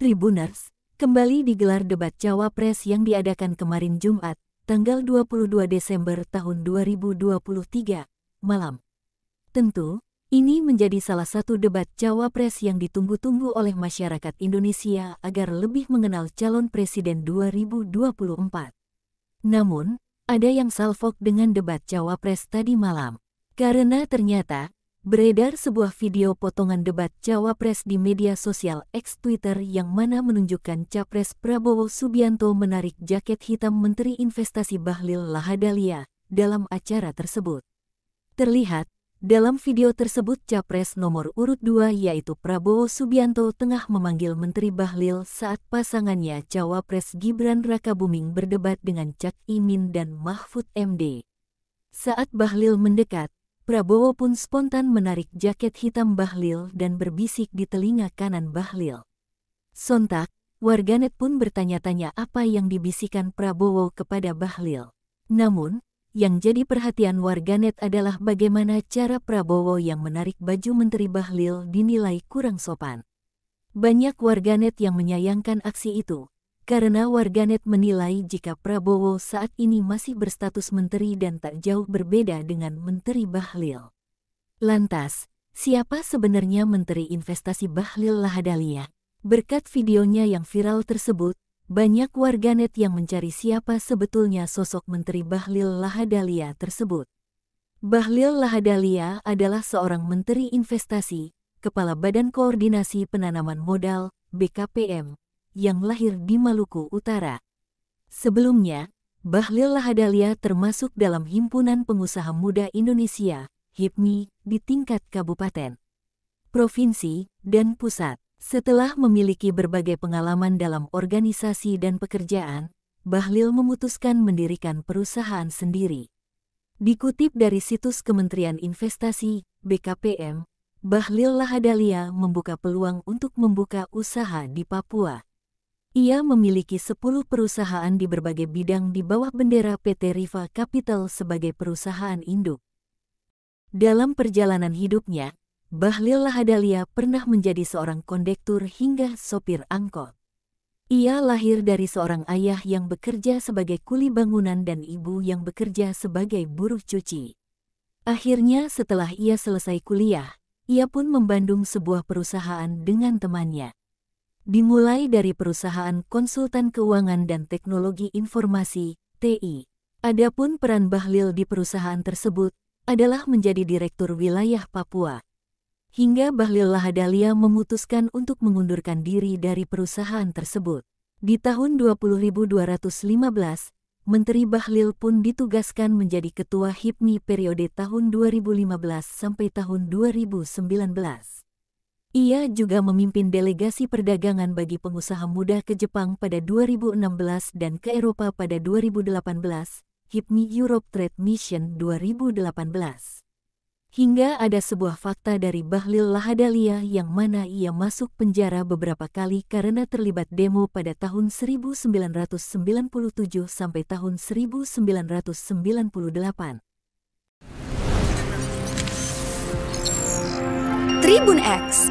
Tribuners, kembali digelar debat Cawapres yang diadakan kemarin Jumat, tanggal 22 Desember tahun 2023, malam. Tentu, ini menjadi salah satu debat Cawapres yang ditunggu-tunggu oleh masyarakat Indonesia agar lebih mengenal calon presiden 2024. Namun, ada yang salfok dengan debat Cawapres tadi malam. Karena ternyata, Beredar sebuah video potongan debat cawapres di media sosial X Twitter yang mana menunjukkan capres Prabowo Subianto menarik jaket hitam Menteri Investasi Bahlil Lahadalia dalam acara tersebut. Terlihat, dalam video tersebut capres nomor urut 2 yaitu Prabowo Subianto tengah memanggil Menteri Bahlil saat pasangannya cawapres Gibran Rakabuming berdebat dengan Cak Imin dan Mahfud MD. Saat Bahlil mendekat, Prabowo pun spontan menarik jaket hitam Bahlil dan berbisik di telinga kanan Bahlil. Sontak, warganet pun bertanya-tanya apa yang dibisikkan Prabowo kepada Bahlil. Namun, yang jadi perhatian warganet adalah bagaimana cara Prabowo yang menarik baju Menteri Bahlil dinilai kurang sopan. Banyak warganet yang menyayangkan aksi itu, karena warganet menilai jika Prabowo saat ini masih berstatus menteri dan tak jauh berbeda dengan Menteri Bahlil. Lantas, siapa sebenarnya Menteri Investasi Bahlil Lahadalia? Berkat videonya yang viral tersebut, banyak warganet yang mencari siapa sebetulnya sosok Menteri Bahlil Lahadalia tersebut. Bahlil Lahadalia adalah seorang Menteri Investasi, Kepala Badan Koordinasi Penanaman Modal, BKPM, yang lahir di Maluku Utara. Sebelumnya, Bahlil Lahadalia termasuk dalam Himpunan Pengusaha Muda Indonesia, HIPMI, di tingkat kabupaten, provinsi, dan pusat. Setelah memiliki berbagai pengalaman dalam organisasi dan pekerjaan, Bahlil memutuskan mendirikan perusahaan sendiri. Dikutip dari situs Kementerian Investasi, BKPM, Bahlil Lahadalia membuka peluang untuk membuka usaha di Papua. Ia memiliki 10 perusahaan di berbagai bidang di bawah bendera PT Riva Capital sebagai perusahaan induk. Dalam perjalanan hidupnya, Bahlil Lahadalia pernah menjadi seorang kondektur hingga sopir angkot. Ia lahir dari seorang ayah yang bekerja sebagai kuli bangunan dan ibu yang bekerja sebagai buruh cuci. Akhirnya setelah ia selesai kuliah, ia pun membandung sebuah perusahaan dengan temannya dimulai dari perusahaan konsultan keuangan dan teknologi informasi, TI. Adapun peran Bahlil di perusahaan tersebut adalah menjadi direktur wilayah Papua. Hingga Bahlil Lahadalia memutuskan untuk mengundurkan diri dari perusahaan tersebut. Di tahun 2215, Menteri Bahlil pun ditugaskan menjadi Ketua HIPMI periode tahun 2015 sampai tahun 2019. Ia juga memimpin delegasi perdagangan bagi pengusaha muda ke Jepang pada 2016 dan ke Eropa pada 2018, HIPMI Europe Trade Mission 2018. Hingga ada sebuah fakta dari Bahlil Lahadalia yang mana ia masuk penjara beberapa kali karena terlibat demo pada tahun 1997 sampai tahun 1998. Tribun X